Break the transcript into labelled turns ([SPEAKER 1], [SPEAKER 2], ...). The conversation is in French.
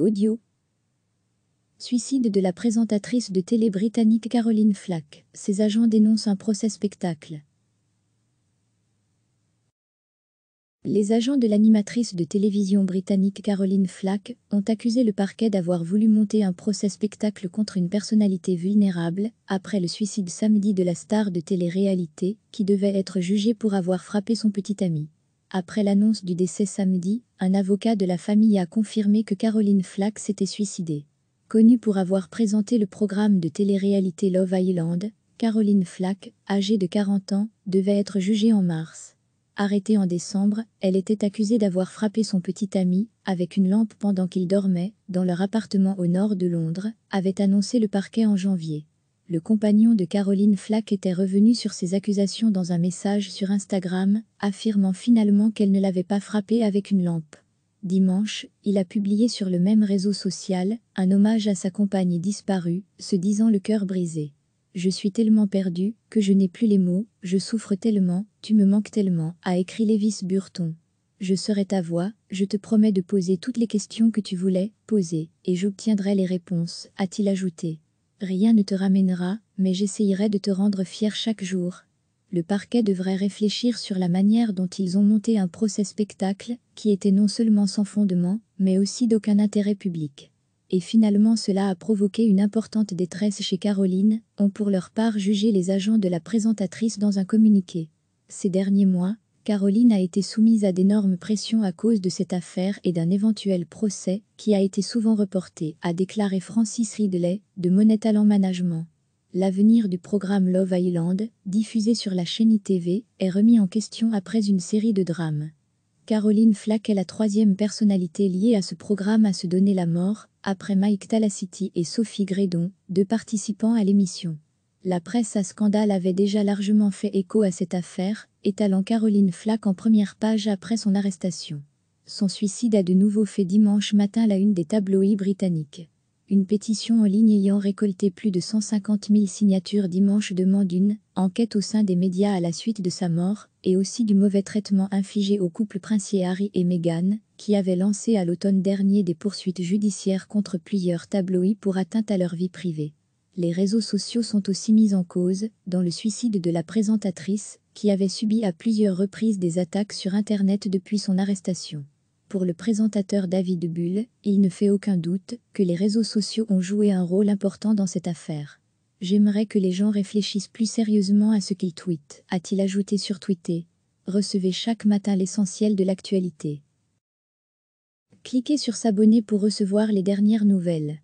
[SPEAKER 1] Audio. Suicide de la présentatrice de télé britannique Caroline Flack. Ses agents dénoncent un procès spectacle. Les agents de l'animatrice de télévision britannique Caroline Flack ont accusé le parquet d'avoir voulu monter un procès spectacle contre une personnalité vulnérable après le suicide samedi de la star de télé-réalité qui devait être jugée pour avoir frappé son petit ami. Après l'annonce du décès samedi, un avocat de la famille a confirmé que Caroline Flack s'était suicidée. Connue pour avoir présenté le programme de télé-réalité Love Island, Caroline Flack, âgée de 40 ans, devait être jugée en mars. Arrêtée en décembre, elle était accusée d'avoir frappé son petit ami avec une lampe pendant qu'il dormait dans leur appartement au nord de Londres, avait annoncé le parquet en janvier le compagnon de Caroline Flack était revenu sur ses accusations dans un message sur Instagram, affirmant finalement qu'elle ne l'avait pas frappé avec une lampe. Dimanche, il a publié sur le même réseau social un hommage à sa compagne disparue, se disant le cœur brisé. Je suis tellement perdu que je n'ai plus les mots, je souffre tellement, tu me manques tellement, a écrit Lévis Burton. Je serai ta voix, je te promets de poser toutes les questions que tu voulais poser, et j'obtiendrai les réponses, a-t-il ajouté. Rien ne te ramènera, mais j'essayerai de te rendre fier chaque jour. Le parquet devrait réfléchir sur la manière dont ils ont monté un procès spectacle, qui était non seulement sans fondement, mais aussi d'aucun intérêt public et finalement cela a provoqué une importante détresse chez Caroline, ont pour leur part jugé les agents de la présentatrice dans un communiqué. Ces derniers mois, Caroline a été soumise à d'énormes pressions à cause de cette affaire et d'un éventuel procès qui a été souvent reporté, a déclaré Francis Ridley de Monet Talent Management. L'avenir du programme Love Island, diffusé sur la chaîne ITV, est remis en question après une série de drames. Caroline Flack est la troisième personnalité liée à ce programme à se donner la mort, après Mike Talacity et Sophie Gredon, deux participants à l'émission. La presse à scandale avait déjà largement fait écho à cette affaire, étalant Caroline Flack en première page après son arrestation. Son suicide a de nouveau fait dimanche matin la une des tabloïds britanniques. Une pétition en ligne ayant récolté plus de 150 000 signatures dimanche demande une enquête au sein des médias à la suite de sa mort et aussi du mauvais traitement infligé au couple princier Harry et Meghan, qui avaient lancé à l'automne dernier des poursuites judiciaires contre plusieurs tabloïds pour atteinte à leur vie privée les réseaux sociaux sont aussi mis en cause, dans le suicide de la présentatrice, qui avait subi à plusieurs reprises des attaques sur Internet depuis son arrestation. Pour le présentateur David Bull, il ne fait aucun doute que les réseaux sociaux ont joué un rôle important dans cette affaire. J'aimerais que les gens réfléchissent plus sérieusement à ce qu'ils tweetent, a-t-il ajouté sur Twitter. Recevez chaque matin l'essentiel de l'actualité. Cliquez sur s'abonner pour recevoir les dernières nouvelles.